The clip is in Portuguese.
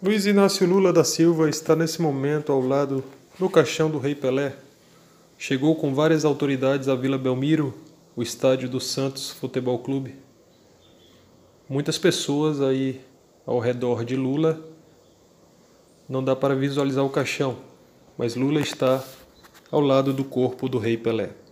Luiz Inácio Lula da Silva está nesse momento ao lado do caixão do Rei Pelé. Chegou com várias autoridades à Vila Belmiro, o estádio do Santos Futebol Clube. Muitas pessoas aí ao redor de Lula. Não dá para visualizar o caixão, mas Lula está ao lado do corpo do Rei Pelé.